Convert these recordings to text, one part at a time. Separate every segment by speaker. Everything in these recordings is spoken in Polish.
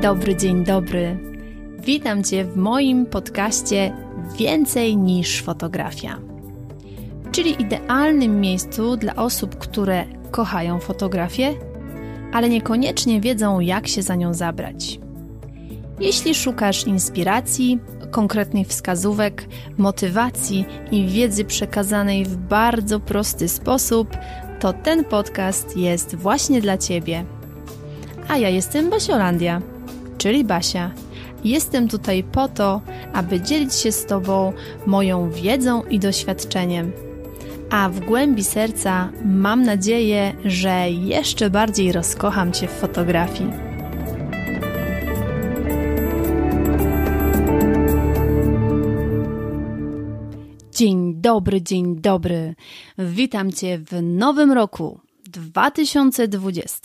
Speaker 1: dobry, dzień dobry. Witam Cię w moim podcaście Więcej niż fotografia, czyli idealnym miejscu dla osób, które kochają fotografię, ale niekoniecznie wiedzą, jak się za nią zabrać. Jeśli szukasz inspiracji, konkretnych wskazówek, motywacji i wiedzy przekazanej w bardzo prosty sposób, to ten podcast jest właśnie dla Ciebie. A ja jestem Basiolandia czyli Basia. Jestem tutaj po to, aby dzielić się z Tobą moją wiedzą i doświadczeniem. A w głębi serca mam nadzieję, że jeszcze bardziej rozkocham Cię w fotografii. Dzień dobry, dzień dobry. Witam Cię w nowym roku 2020.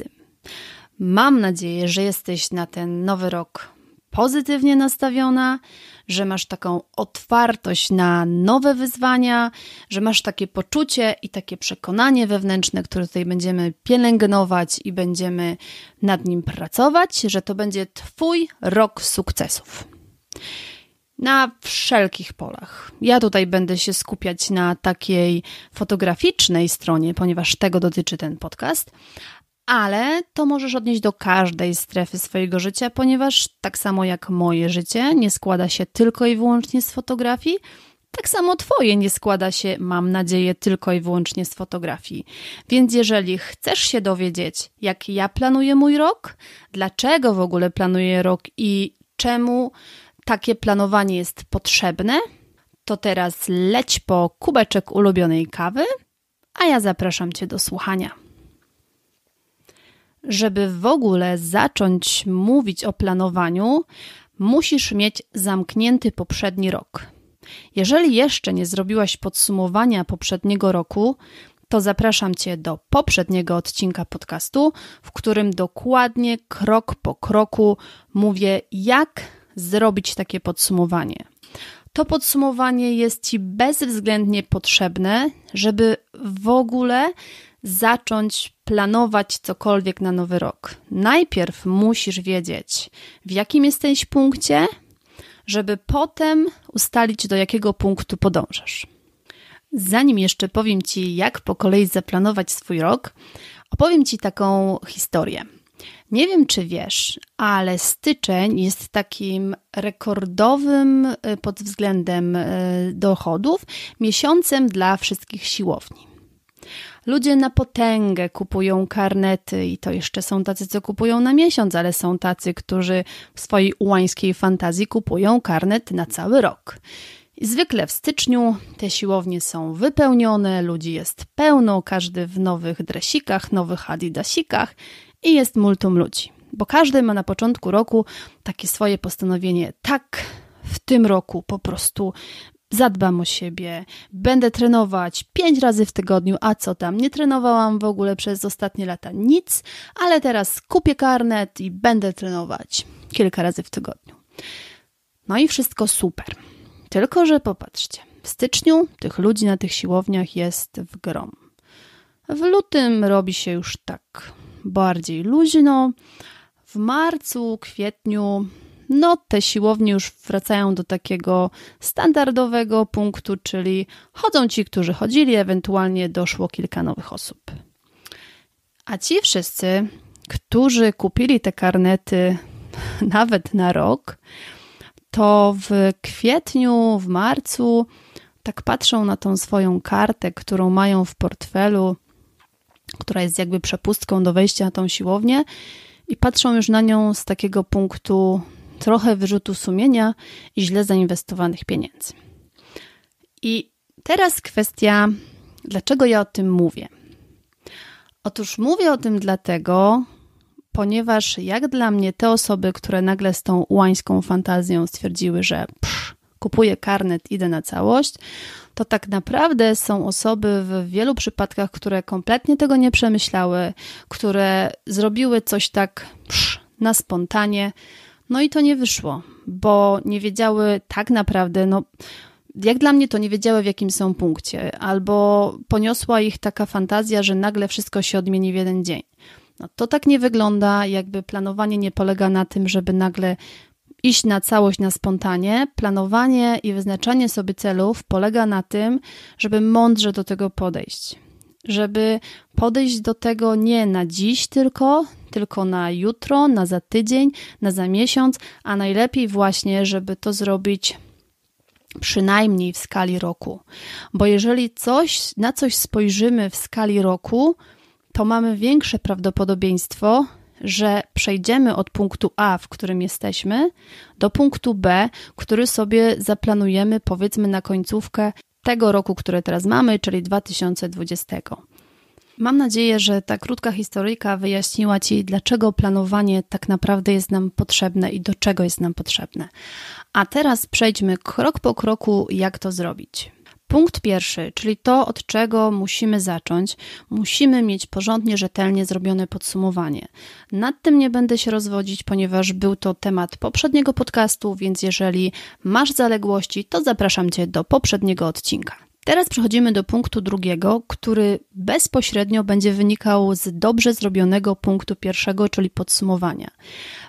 Speaker 1: Mam nadzieję, że jesteś na ten nowy rok pozytywnie nastawiona, że masz taką otwartość na nowe wyzwania, że masz takie poczucie i takie przekonanie wewnętrzne, które tutaj będziemy pielęgnować i będziemy nad nim pracować, że to będzie Twój rok sukcesów. Na wszelkich polach. Ja tutaj będę się skupiać na takiej fotograficznej stronie, ponieważ tego dotyczy ten podcast, ale to możesz odnieść do każdej strefy swojego życia, ponieważ tak samo jak moje życie nie składa się tylko i wyłącznie z fotografii, tak samo Twoje nie składa się, mam nadzieję, tylko i wyłącznie z fotografii. Więc jeżeli chcesz się dowiedzieć, jak ja planuję mój rok, dlaczego w ogóle planuję rok i czemu takie planowanie jest potrzebne, to teraz leć po kubeczek ulubionej kawy, a ja zapraszam Cię do słuchania żeby w ogóle zacząć mówić o planowaniu, musisz mieć zamknięty poprzedni rok. Jeżeli jeszcze nie zrobiłaś podsumowania poprzedniego roku, to zapraszam Cię do poprzedniego odcinka podcastu, w którym dokładnie krok po kroku mówię, jak zrobić takie podsumowanie. To podsumowanie jest Ci bezwzględnie potrzebne, żeby w ogóle zacząć planować cokolwiek na nowy rok, najpierw musisz wiedzieć, w jakim jesteś punkcie, żeby potem ustalić, do jakiego punktu podążasz. Zanim jeszcze powiem Ci, jak po kolei zaplanować swój rok, opowiem Ci taką historię. Nie wiem, czy wiesz, ale styczeń jest takim rekordowym y, pod względem y, dochodów miesiącem dla wszystkich siłowni. Ludzie na potęgę kupują karnety i to jeszcze są tacy, co kupują na miesiąc, ale są tacy, którzy w swojej ułańskiej fantazji kupują karnet na cały rok. Zwykle w styczniu te siłownie są wypełnione, ludzi jest pełno, każdy w nowych dresikach, nowych adidasikach i jest multum ludzi. Bo każdy ma na początku roku takie swoje postanowienie, tak, w tym roku po prostu zadbam o siebie, będę trenować pięć razy w tygodniu, a co tam? Nie trenowałam w ogóle przez ostatnie lata nic, ale teraz kupię karnet i będę trenować kilka razy w tygodniu. No i wszystko super. Tylko, że popatrzcie, w styczniu tych ludzi na tych siłowniach jest w grom. W lutym robi się już tak bardziej luźno. W marcu, kwietniu no te siłownie już wracają do takiego standardowego punktu, czyli chodzą ci, którzy chodzili, ewentualnie doszło kilka nowych osób. A ci wszyscy, którzy kupili te karnety nawet na rok, to w kwietniu, w marcu tak patrzą na tą swoją kartę, którą mają w portfelu, która jest jakby przepustką do wejścia na tą siłownię i patrzą już na nią z takiego punktu trochę wyrzutu sumienia i źle zainwestowanych pieniędzy. I teraz kwestia, dlaczego ja o tym mówię. Otóż mówię o tym dlatego, ponieważ jak dla mnie te osoby, które nagle z tą ułańską fantazją stwierdziły, że psz, kupuję karnet, idę na całość, to tak naprawdę są osoby w wielu przypadkach, które kompletnie tego nie przemyślały, które zrobiły coś tak psz, na spontanie, no i to nie wyszło, bo nie wiedziały tak naprawdę, no jak dla mnie to nie wiedziały w jakim są punkcie, albo poniosła ich taka fantazja, że nagle wszystko się odmieni w jeden dzień. No, to tak nie wygląda, jakby planowanie nie polega na tym, żeby nagle iść na całość na spontanie. Planowanie i wyznaczanie sobie celów polega na tym, żeby mądrze do tego podejść żeby podejść do tego nie na dziś tylko, tylko na jutro, na za tydzień, na za miesiąc, a najlepiej właśnie, żeby to zrobić przynajmniej w skali roku. Bo jeżeli coś, na coś spojrzymy w skali roku, to mamy większe prawdopodobieństwo, że przejdziemy od punktu A, w którym jesteśmy, do punktu B, który sobie zaplanujemy, powiedzmy na końcówkę tego roku, który teraz mamy, czyli 2020. Mam nadzieję, że ta krótka historyjka wyjaśniła Ci, dlaczego planowanie tak naprawdę jest nam potrzebne i do czego jest nam potrzebne. A teraz przejdźmy krok po kroku, jak to zrobić. Punkt pierwszy, czyli to, od czego musimy zacząć, musimy mieć porządnie, rzetelnie zrobione podsumowanie. Nad tym nie będę się rozwodzić, ponieważ był to temat poprzedniego podcastu, więc jeżeli masz zaległości, to zapraszam Cię do poprzedniego odcinka. Teraz przechodzimy do punktu drugiego, który bezpośrednio będzie wynikał z dobrze zrobionego punktu pierwszego, czyli podsumowania.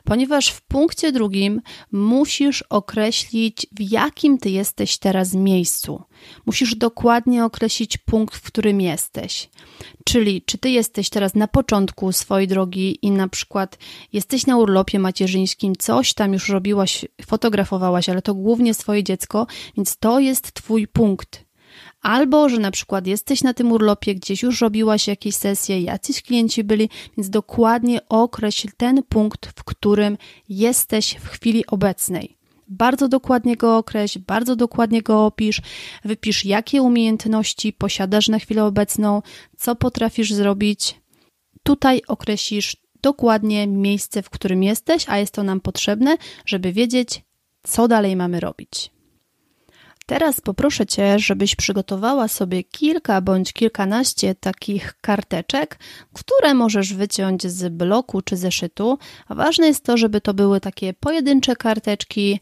Speaker 1: Ponieważ w punkcie drugim musisz określić, w jakim ty jesteś teraz miejscu. Musisz dokładnie określić punkt, w którym jesteś. Czyli czy ty jesteś teraz na początku swojej drogi i na przykład jesteś na urlopie macierzyńskim, coś tam już robiłaś, fotografowałaś, ale to głównie swoje dziecko, więc to jest twój punkt albo że na przykład jesteś na tym urlopie, gdzieś już robiłaś jakieś sesje, jacyś klienci byli, więc dokładnie określ ten punkt, w którym jesteś w chwili obecnej. Bardzo dokładnie go określ, bardzo dokładnie go opisz, wypisz, jakie umiejętności posiadasz na chwilę obecną, co potrafisz zrobić. Tutaj określisz dokładnie miejsce, w którym jesteś, a jest to nam potrzebne, żeby wiedzieć, co dalej mamy robić. Teraz poproszę Cię, żebyś przygotowała sobie kilka bądź kilkanaście takich karteczek, które możesz wyciąć z bloku czy zeszytu. Ważne jest to, żeby to były takie pojedyncze karteczki,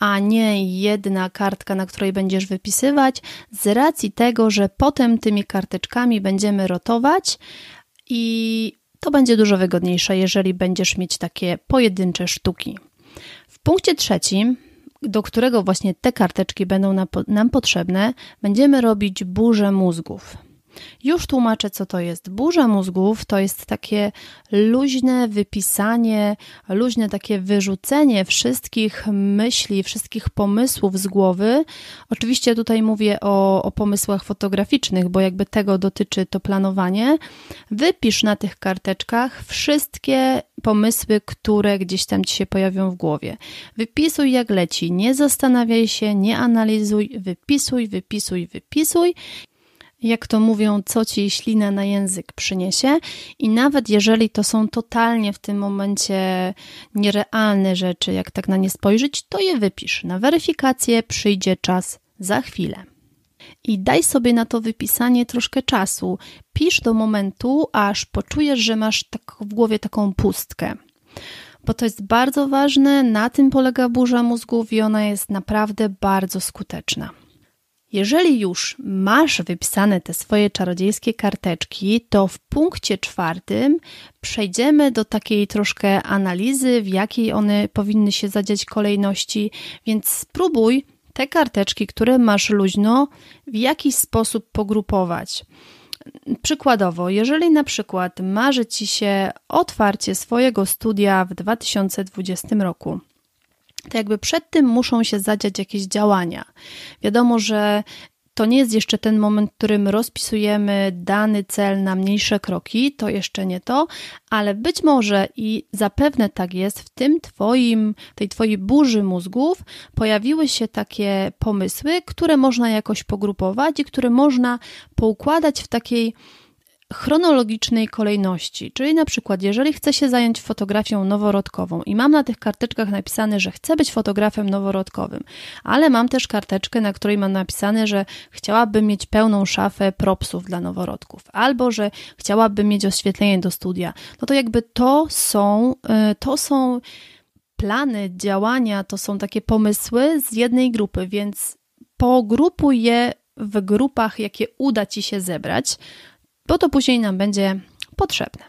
Speaker 1: a nie jedna kartka, na której będziesz wypisywać, z racji tego, że potem tymi karteczkami będziemy rotować i to będzie dużo wygodniejsze, jeżeli będziesz mieć takie pojedyncze sztuki. W punkcie trzecim do którego właśnie te karteczki będą nam potrzebne, będziemy robić burzę mózgów. Już tłumaczę, co to jest. Burza mózgów to jest takie luźne wypisanie, luźne takie wyrzucenie wszystkich myśli, wszystkich pomysłów z głowy. Oczywiście tutaj mówię o, o pomysłach fotograficznych, bo jakby tego dotyczy to planowanie. Wypisz na tych karteczkach wszystkie pomysły, które gdzieś tam ci się pojawią w głowie. Wypisuj jak leci, nie zastanawiaj się, nie analizuj, wypisuj, wypisuj, wypisuj jak to mówią, co ci ślina na język przyniesie. I nawet jeżeli to są totalnie w tym momencie nierealne rzeczy, jak tak na nie spojrzeć, to je wypisz. Na weryfikację przyjdzie czas za chwilę. I daj sobie na to wypisanie troszkę czasu. Pisz do momentu, aż poczujesz, że masz tak w głowie taką pustkę bo to jest bardzo ważne, na tym polega burza mózgów i ona jest naprawdę bardzo skuteczna. Jeżeli już masz wypisane te swoje czarodziejskie karteczki, to w punkcie czwartym przejdziemy do takiej troszkę analizy, w jakiej one powinny się zadziać kolejności, więc spróbuj te karteczki, które masz luźno, w jakiś sposób pogrupować. Przykładowo, jeżeli na przykład marzy Ci się otwarcie swojego studia w 2020 roku, to jakby przed tym muszą się zadziać jakieś działania. Wiadomo, że to nie jest jeszcze ten moment, w którym rozpisujemy dany cel na mniejsze kroki, to jeszcze nie to, ale być może i zapewne tak jest, w tym twoim, tej twojej burzy mózgów pojawiły się takie pomysły, które można jakoś pogrupować i które można poukładać w takiej chronologicznej kolejności. Czyli na przykład, jeżeli chcę się zająć fotografią noworodkową i mam na tych karteczkach napisane, że chcę być fotografem noworodkowym, ale mam też karteczkę, na której mam napisane, że chciałabym mieć pełną szafę propsów dla noworodków, albo że chciałabym mieć oświetlenie do studia, no to jakby to są, e, to są plany, działania, to są takie pomysły z jednej grupy, więc pogrupuj je w grupach, jakie uda ci się zebrać, bo to później nam będzie potrzebne.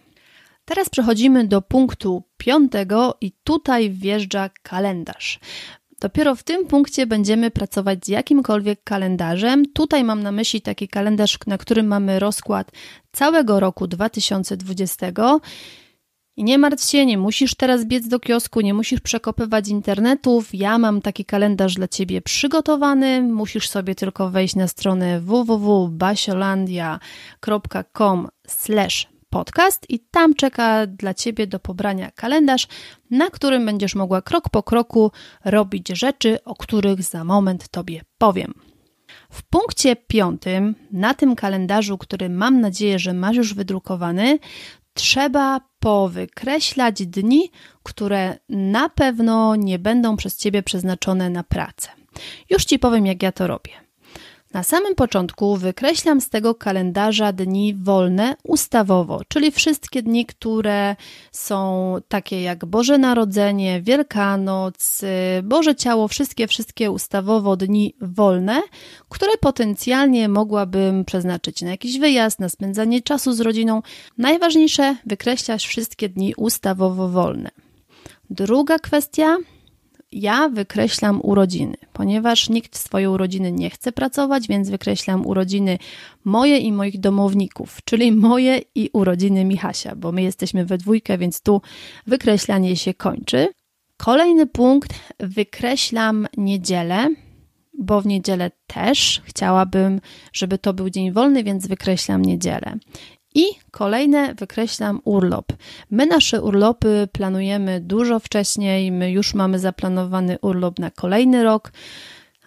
Speaker 1: Teraz przechodzimy do punktu piątego i tutaj wjeżdża kalendarz. Dopiero w tym punkcie będziemy pracować z jakimkolwiek kalendarzem. Tutaj mam na myśli taki kalendarz, na którym mamy rozkład całego roku 2020 i nie martw się, nie musisz teraz biec do kiosku, nie musisz przekopywać internetów. Ja mam taki kalendarz dla ciebie przygotowany. Musisz sobie tylko wejść na stronę www.basiolandia.com/slash podcast i tam czeka dla Ciebie do pobrania kalendarz, na którym będziesz mogła krok po kroku robić rzeczy, o których za moment Tobie powiem. W punkcie piątym, na tym kalendarzu, który mam nadzieję, że masz już wydrukowany, trzeba powykreślać dni, które na pewno nie będą przez Ciebie przeznaczone na pracę. Już Ci powiem, jak ja to robię. Na samym początku wykreślam z tego kalendarza dni wolne ustawowo, czyli wszystkie dni, które są takie jak Boże Narodzenie, Wielkanoc, Boże Ciało, wszystkie, wszystkie ustawowo dni wolne, które potencjalnie mogłabym przeznaczyć na jakiś wyjazd, na spędzanie czasu z rodziną. Najważniejsze, wykreślasz wszystkie dni ustawowo wolne. Druga kwestia ja wykreślam urodziny, ponieważ nikt w swojej urodziny nie chce pracować, więc wykreślam urodziny moje i moich domowników, czyli moje i urodziny Michasia, bo my jesteśmy we dwójkę, więc tu wykreślanie się kończy. Kolejny punkt, wykreślam niedzielę, bo w niedzielę też chciałabym, żeby to był dzień wolny, więc wykreślam niedzielę. I kolejne wykreślam urlop. My nasze urlopy planujemy dużo wcześniej, my już mamy zaplanowany urlop na kolejny rok,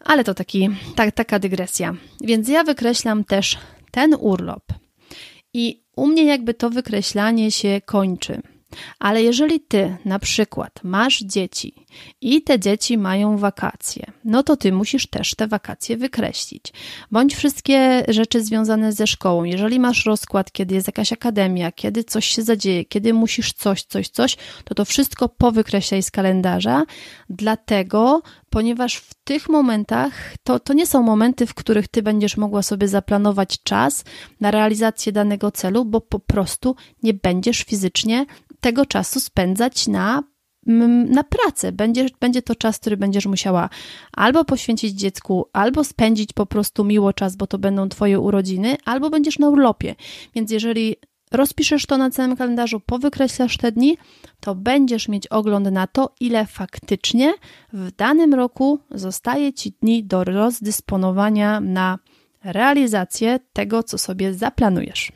Speaker 1: ale to taki, tak, taka dygresja. Więc ja wykreślam też ten urlop. I u mnie jakby to wykreślanie się kończy. Ale jeżeli ty na przykład masz dzieci i te dzieci mają wakacje, no to ty musisz też te wakacje wykreślić. Bądź wszystkie rzeczy związane ze szkołą. Jeżeli masz rozkład, kiedy jest jakaś akademia, kiedy coś się zadzieje, kiedy musisz coś, coś, coś, to to wszystko powykreślaj z kalendarza, dlatego, ponieważ w tych momentach to, to nie są momenty, w których ty będziesz mogła sobie zaplanować czas na realizację danego celu, bo po prostu nie będziesz fizycznie tego czasu spędzać na mm, na pracę. Będzie, będzie to czas, który będziesz musiała albo poświęcić dziecku, albo spędzić po prostu miło czas, bo to będą Twoje urodziny, albo będziesz na urlopie. Więc jeżeli rozpiszesz to na całym kalendarzu, powykreślasz te dni, to będziesz mieć ogląd na to, ile faktycznie w danym roku zostaje ci dni do rozdysponowania na realizację tego, co sobie zaplanujesz.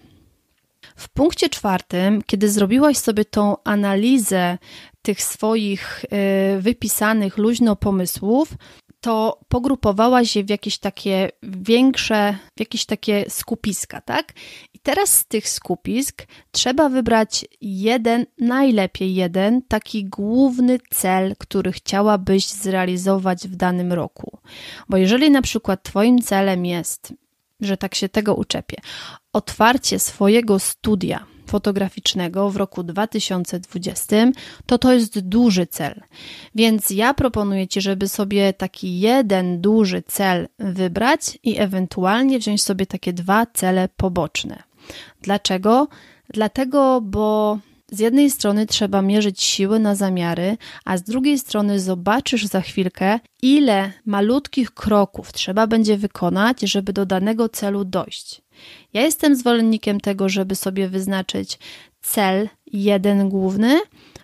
Speaker 1: W punkcie czwartym, kiedy zrobiłaś sobie tą analizę tych swoich y, wypisanych luźno pomysłów, to pogrupowałaś je w jakieś takie większe, w jakieś takie skupiska, tak? teraz z tych skupisk trzeba wybrać jeden, najlepiej jeden, taki główny cel, który chciałabyś zrealizować w danym roku. Bo jeżeli na przykład Twoim celem jest, że tak się tego uczepię, otwarcie swojego studia fotograficznego w roku 2020, to to jest duży cel. Więc ja proponuję Ci, żeby sobie taki jeden duży cel wybrać i ewentualnie wziąć sobie takie dwa cele poboczne. Dlaczego? Dlatego, bo z jednej strony trzeba mierzyć siły na zamiary, a z drugiej strony zobaczysz za chwilkę, ile malutkich kroków trzeba będzie wykonać, żeby do danego celu dojść. Ja jestem zwolennikiem tego, żeby sobie wyznaczyć cel jeden główny,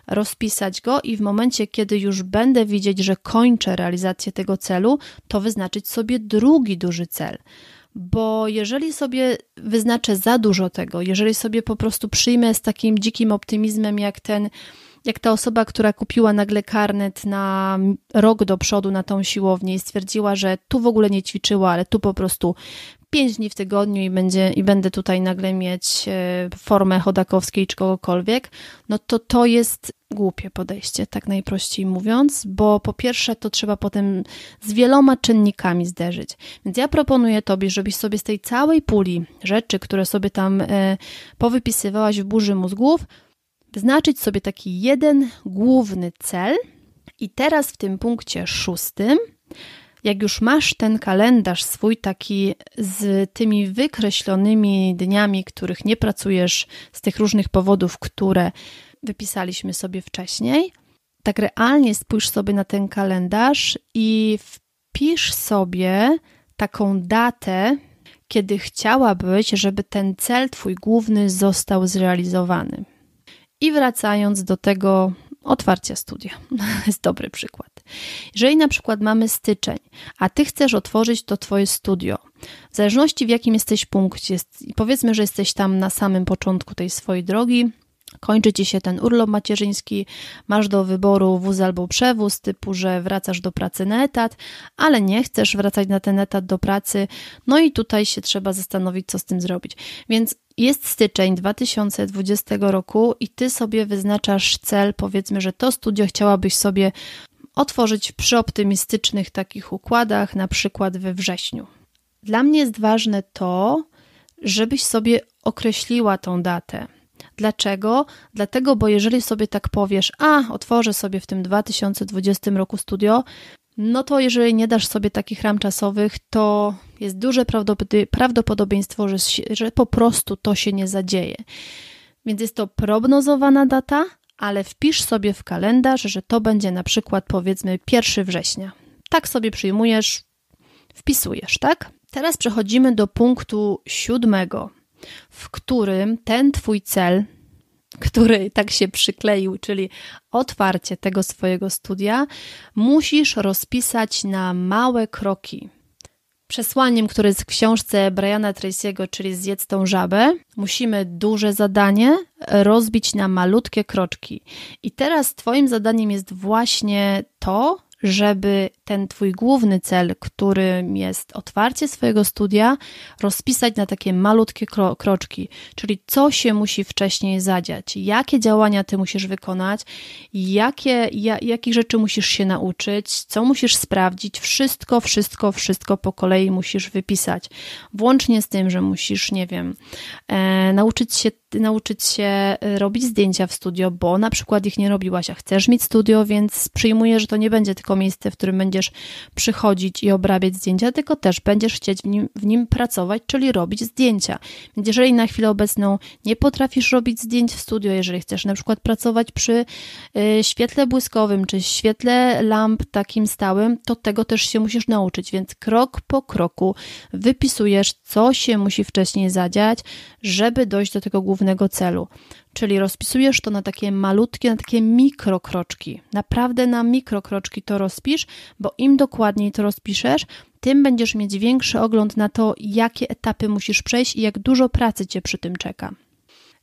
Speaker 1: rozpisać go i w momencie, kiedy już będę widzieć, że kończę realizację tego celu, to wyznaczyć sobie drugi duży cel bo jeżeli sobie wyznaczę za dużo tego, jeżeli sobie po prostu przyjmę z takim dzikim optymizmem, jak ten, jak ta osoba, która kupiła nagle karnet na rok do przodu na tą siłownię i stwierdziła, że tu w ogóle nie ćwiczyła, ale tu po prostu pięć dni w tygodniu i, będzie, i będę tutaj nagle mieć e, formę chodakowskiej czy kogokolwiek, no to to jest głupie podejście, tak najprościej mówiąc, bo po pierwsze to trzeba potem z wieloma czynnikami zderzyć. Więc ja proponuję Tobie, żebyś sobie z tej całej puli rzeczy, które sobie tam e, powypisywałaś w burzy mózgów, wyznaczyć sobie taki jeden główny cel i teraz w tym punkcie szóstym jak już masz ten kalendarz swój taki z tymi wykreślonymi dniami, których nie pracujesz z tych różnych powodów, które wypisaliśmy sobie wcześniej, tak realnie spójrz sobie na ten kalendarz i wpisz sobie taką datę, kiedy chciałabyś, żeby ten cel twój główny został zrealizowany. I wracając do tego otwarcia studia, jest dobry przykład. Jeżeli na przykład mamy styczeń, a ty chcesz otworzyć to twoje studio, w zależności w jakim jesteś punkcie, powiedzmy, że jesteś tam na samym początku tej swojej drogi, Kończy ci się ten urlop macierzyński, masz do wyboru wóz albo przewóz, typu, że wracasz do pracy na etat, ale nie chcesz wracać na ten etat do pracy, no i tutaj się trzeba zastanowić, co z tym zrobić. Więc jest styczeń 2020 roku i ty sobie wyznaczasz cel, powiedzmy, że to studio chciałabyś sobie otworzyć przy optymistycznych takich układach, na przykład we wrześniu. Dla mnie jest ważne to, żebyś sobie określiła tą datę. Dlaczego? Dlatego, bo jeżeli sobie tak powiesz, a otworzę sobie w tym 2020 roku studio, no to jeżeli nie dasz sobie takich ram czasowych, to jest duże prawdopodobieństwo, że, że po prostu to się nie zadzieje. Więc jest to prognozowana data, ale wpisz sobie w kalendarz, że to będzie na przykład powiedzmy 1 września. Tak sobie przyjmujesz, wpisujesz, tak? Teraz przechodzimy do punktu siódmego, w którym ten twój cel, który tak się przykleił, czyli otwarcie tego swojego studia, musisz rozpisać na małe kroki. Przesłaniem, które jest w książce Briana Tracy'ego, czyli Zjedz tą żabę, musimy duże zadanie rozbić na malutkie kroczki. I teraz Twoim zadaniem jest właśnie to, żeby ten Twój główny cel, którym jest otwarcie swojego studia, rozpisać na takie malutkie kro kroczki, czyli co się musi wcześniej zadziać, jakie działania Ty musisz wykonać, jakie, ja, jakich rzeczy musisz się nauczyć, co musisz sprawdzić, wszystko, wszystko, wszystko po kolei musisz wypisać. Włącznie z tym, że musisz, nie wiem, e, nauczyć się nauczyć się e, robić zdjęcia w studio, bo na przykład ich nie robiłaś, a chcesz mieć studio, więc przyjmuję, że to nie będzie tylko tylko miejsce, w którym będziesz przychodzić i obrabiać zdjęcia, tylko też będziesz chcieć w nim, w nim pracować, czyli robić zdjęcia. Więc jeżeli na chwilę obecną nie potrafisz robić zdjęć w studio, jeżeli chcesz na przykład pracować przy y, świetle błyskowym czy świetle lamp takim stałym, to tego też się musisz nauczyć. Więc krok po kroku wypisujesz, co się musi wcześniej zadziać, żeby dojść do tego głównego celu. Czyli rozpisujesz to na takie malutkie, na takie mikrokroczki. Naprawdę na mikrokroczki to rozpisz, bo im dokładniej to rozpiszesz, tym będziesz mieć większy ogląd na to, jakie etapy musisz przejść i jak dużo pracy cię przy tym czeka.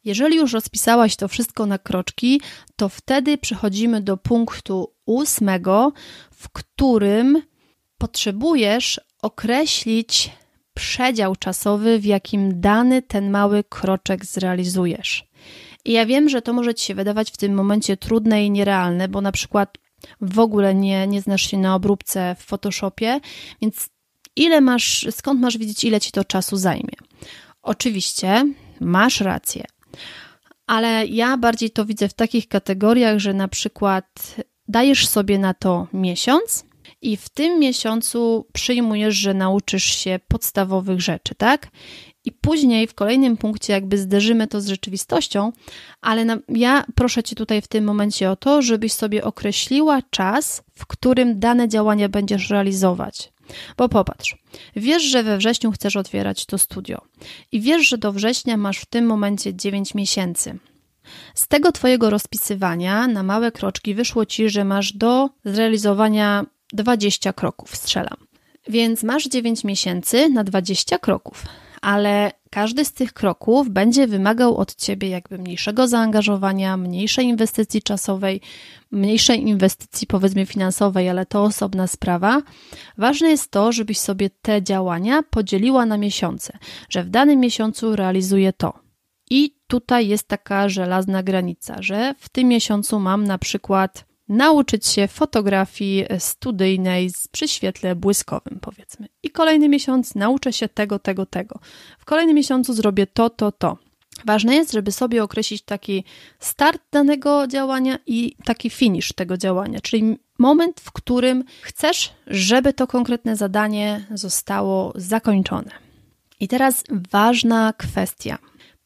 Speaker 1: Jeżeli już rozpisałaś to wszystko na kroczki, to wtedy przechodzimy do punktu ósmego, w którym potrzebujesz określić przedział czasowy, w jakim dany ten mały kroczek zrealizujesz. I ja wiem, że to może Ci się wydawać w tym momencie trudne i nierealne, bo na przykład w ogóle nie, nie znasz się na obróbce w Photoshopie, więc ile masz, skąd masz wiedzieć, ile Ci to czasu zajmie? Oczywiście, masz rację. Ale ja bardziej to widzę w takich kategoriach, że na przykład dajesz sobie na to miesiąc, i w tym miesiącu przyjmujesz, że nauczysz się podstawowych rzeczy, tak? I później w kolejnym punkcie jakby zderzymy to z rzeczywistością, ale na, ja proszę Cię tutaj w tym momencie o to, żebyś sobie określiła czas, w którym dane działania będziesz realizować. Bo popatrz, wiesz, że we wrześniu chcesz otwierać to studio i wiesz, że do września masz w tym momencie 9 miesięcy. Z tego Twojego rozpisywania na małe kroczki wyszło Ci, że masz do zrealizowania 20 kroków strzelam. Więc masz 9 miesięcy na 20 kroków, ale każdy z tych kroków będzie wymagał od ciebie jakby mniejszego zaangażowania, mniejszej inwestycji czasowej, mniejszej inwestycji powiedzmy finansowej, ale to osobna sprawa. Ważne jest to, żebyś sobie te działania podzieliła na miesiące, że w danym miesiącu realizuję to. I tutaj jest taka żelazna granica, że w tym miesiącu mam na przykład nauczyć się fotografii studyjnej przy świetle błyskowym, powiedzmy. I kolejny miesiąc nauczę się tego, tego, tego. W kolejnym miesiącu zrobię to, to, to. Ważne jest, żeby sobie określić taki start danego działania i taki finish tego działania, czyli moment, w którym chcesz, żeby to konkretne zadanie zostało zakończone. I teraz ważna kwestia.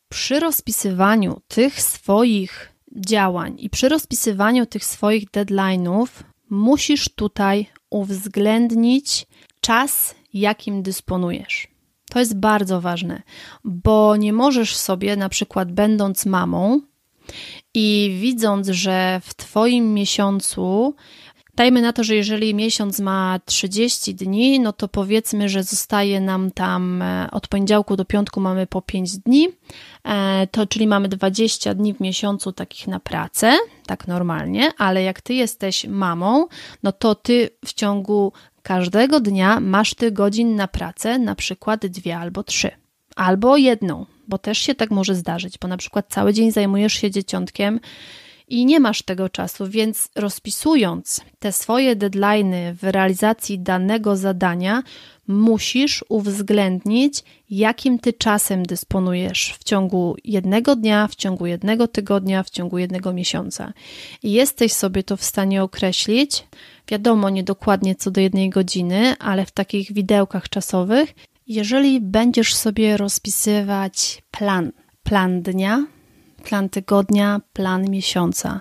Speaker 1: Przy rozpisywaniu tych swoich działań i przy rozpisywaniu tych swoich deadline'ów musisz tutaj uwzględnić czas, jakim dysponujesz. To jest bardzo ważne, bo nie możesz sobie, na przykład, będąc mamą i widząc, że w Twoim miesiącu Dajmy na to, że jeżeli miesiąc ma 30 dni, no to powiedzmy, że zostaje nam tam e, od poniedziałku do piątku mamy po 5 dni, e, to czyli mamy 20 dni w miesiącu takich na pracę, tak normalnie, ale jak ty jesteś mamą, no to ty w ciągu każdego dnia masz ty godzin na pracę, na przykład dwie albo trzy, albo jedną, bo też się tak może zdarzyć, bo na przykład cały dzień zajmujesz się dzieciątkiem i nie masz tego czasu, więc rozpisując te swoje deadlines w realizacji danego zadania, musisz uwzględnić, jakim ty czasem dysponujesz w ciągu jednego dnia, w ciągu jednego tygodnia, w ciągu jednego miesiąca. I jesteś sobie to w stanie określić, wiadomo, niedokładnie co do jednej godziny, ale w takich widełkach czasowych, jeżeli będziesz sobie rozpisywać plan. Plan dnia, plan tygodnia, plan miesiąca.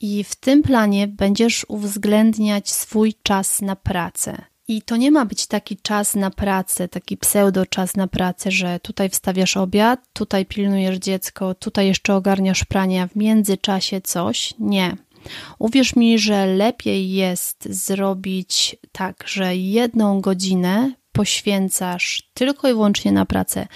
Speaker 1: I w tym planie będziesz uwzględniać swój czas na pracę. I to nie ma być taki czas na pracę, taki pseudo czas na pracę, że tutaj wstawiasz obiad, tutaj pilnujesz dziecko, tutaj jeszcze ogarniasz prania, w międzyczasie coś. Nie. Uwierz mi, że lepiej jest zrobić tak, że jedną godzinę poświęcasz tylko i wyłącznie na pracę.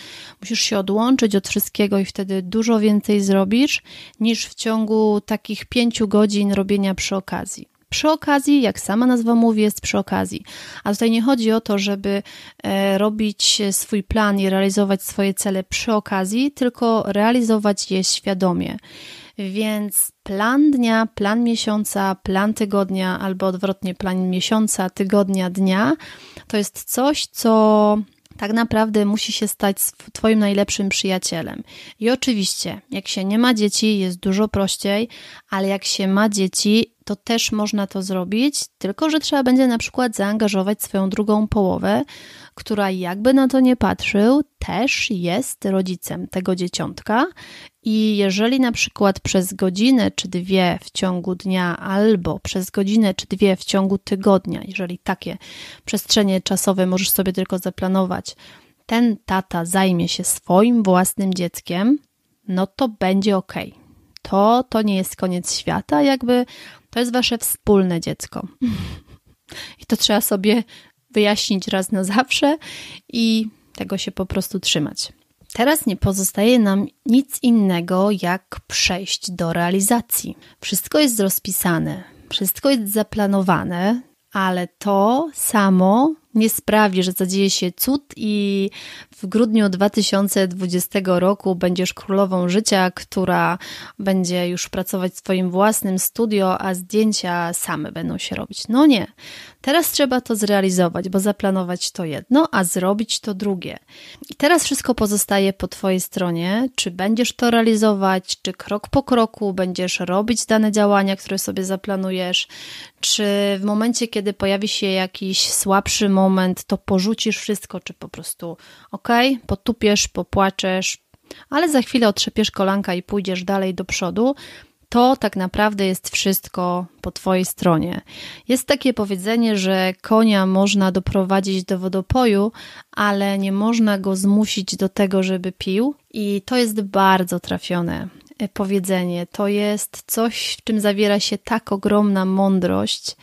Speaker 1: Musisz się odłączyć od wszystkiego i wtedy dużo więcej zrobisz niż w ciągu takich pięciu godzin robienia przy okazji. Przy okazji, jak sama nazwa mówi, jest przy okazji. A tutaj nie chodzi o to, żeby e, robić swój plan i realizować swoje cele przy okazji, tylko realizować je świadomie. Więc plan dnia, plan miesiąca, plan tygodnia, albo odwrotnie, plan miesiąca, tygodnia, dnia, to jest coś, co tak naprawdę musi się stać Twoim najlepszym przyjacielem. I oczywiście, jak się nie ma dzieci, jest dużo prościej, ale jak się ma dzieci, to też można to zrobić, tylko że trzeba będzie na przykład zaangażować swoją drugą połowę, która jakby na to nie patrzył, też jest rodzicem tego dzieciątka i jeżeli na przykład przez godzinę czy dwie w ciągu dnia, albo przez godzinę czy dwie w ciągu tygodnia, jeżeli takie przestrzenie czasowe możesz sobie tylko zaplanować, ten tata zajmie się swoim własnym dzieckiem, no to będzie ok. To, to nie jest koniec świata, jakby to jest wasze wspólne dziecko. I to trzeba sobie wyjaśnić raz na zawsze i tego się po prostu trzymać. Teraz nie pozostaje nam nic innego, jak przejść do realizacji. Wszystko jest rozpisane, wszystko jest zaplanowane, ale to samo nie sprawi, że zadzieje się cud i w grudniu 2020 roku będziesz królową życia, która będzie już pracować w swoim własnym studio, a zdjęcia same będą się robić. No nie, Teraz trzeba to zrealizować, bo zaplanować to jedno, a zrobić to drugie. I teraz wszystko pozostaje po Twojej stronie, czy będziesz to realizować, czy krok po kroku będziesz robić dane działania, które sobie zaplanujesz, czy w momencie, kiedy pojawi się jakiś słabszy moment, to porzucisz wszystko, czy po prostu okej, potupiesz, popłaczesz, ale za chwilę otrzepiesz kolanka i pójdziesz dalej do przodu, to tak naprawdę jest wszystko po Twojej stronie. Jest takie powiedzenie, że konia można doprowadzić do wodopoju, ale nie można go zmusić do tego, żeby pił, i to jest bardzo trafione e, powiedzenie. To jest coś, w czym zawiera się tak ogromna mądrość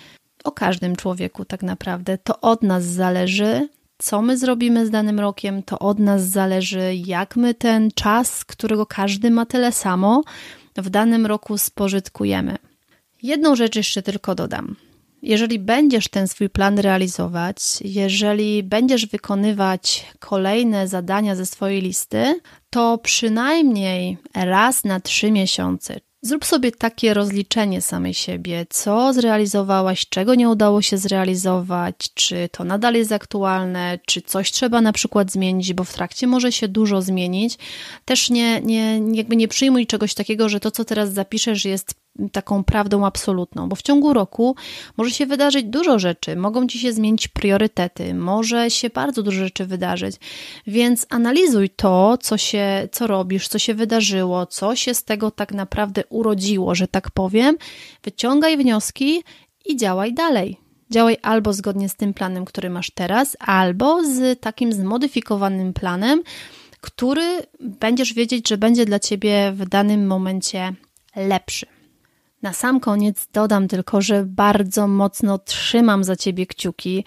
Speaker 1: o każdym człowieku, tak naprawdę. To od nas zależy, co my zrobimy z danym rokiem, to od nas zależy, jak my ten czas, którego każdy ma tyle samo, w danym roku spożytkujemy. Jedną rzecz jeszcze tylko dodam. Jeżeli będziesz ten swój plan realizować, jeżeli będziesz wykonywać kolejne zadania ze swojej listy, to przynajmniej raz na trzy miesiące Zrób sobie takie rozliczenie samej siebie, co zrealizowałaś, czego nie udało się zrealizować, czy to nadal jest aktualne, czy coś trzeba na przykład zmienić, bo w trakcie może się dużo zmienić. Też nie, nie, jakby nie przyjmuj czegoś takiego, że to, co teraz zapiszesz, jest taką prawdą absolutną, bo w ciągu roku może się wydarzyć dużo rzeczy, mogą ci się zmienić priorytety, może się bardzo dużo rzeczy wydarzyć. Więc analizuj to, co się co robisz, co się wydarzyło, co się z tego tak naprawdę urodziło, że tak powiem. Wyciągaj wnioski i działaj dalej. Działaj albo zgodnie z tym planem, który masz teraz, albo z takim zmodyfikowanym planem, który będziesz wiedzieć, że będzie dla ciebie w danym momencie lepszy. Na sam koniec dodam tylko, że bardzo mocno trzymam za ciebie kciuki,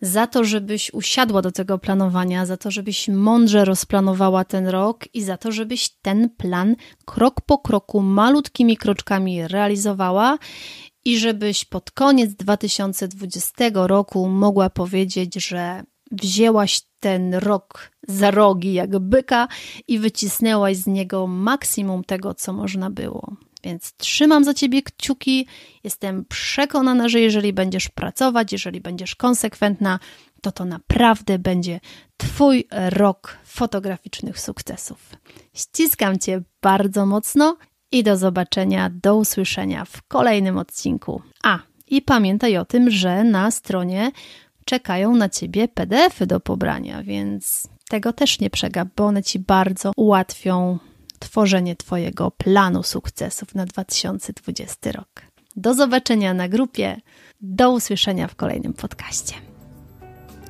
Speaker 1: za to, żebyś usiadła do tego planowania, za to, żebyś mądrze rozplanowała ten rok i za to, żebyś ten plan krok po kroku, malutkimi kroczkami realizowała i żebyś pod koniec 2020 roku mogła powiedzieć, że wzięłaś ten rok za rogi jak byka i wycisnęłaś z niego maksimum tego, co można było. Więc trzymam za ciebie kciuki. Jestem przekonana, że jeżeli będziesz pracować, jeżeli będziesz konsekwentna, to to naprawdę będzie Twój rok fotograficznych sukcesów. Ściskam Cię bardzo mocno i do zobaczenia, do usłyszenia w kolejnym odcinku. A i pamiętaj o tym, że na stronie czekają na Ciebie PDFy do pobrania, więc tego też nie przegap, bo one Ci bardzo ułatwią tworzenie Twojego planu sukcesów na 2020 rok. Do zobaczenia na grupie, do usłyszenia w kolejnym podcaście.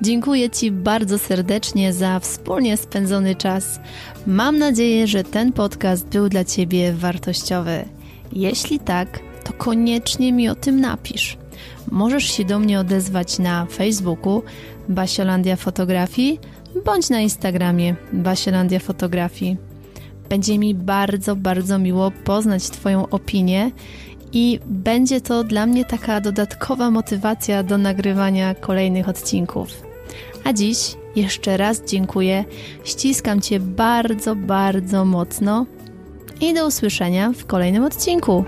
Speaker 1: Dziękuję Ci bardzo serdecznie za wspólnie spędzony czas. Mam nadzieję, że ten podcast był dla Ciebie wartościowy. Jeśli tak, to koniecznie mi o tym napisz. Możesz się do mnie odezwać na Facebooku Basiolandia Fotografii bądź na Instagramie Basiolandia Fotografii. Będzie mi bardzo, bardzo miło poznać Twoją opinię i będzie to dla mnie taka dodatkowa motywacja do nagrywania kolejnych odcinków. A dziś jeszcze raz dziękuję, ściskam Cię bardzo, bardzo mocno i do usłyszenia w kolejnym odcinku.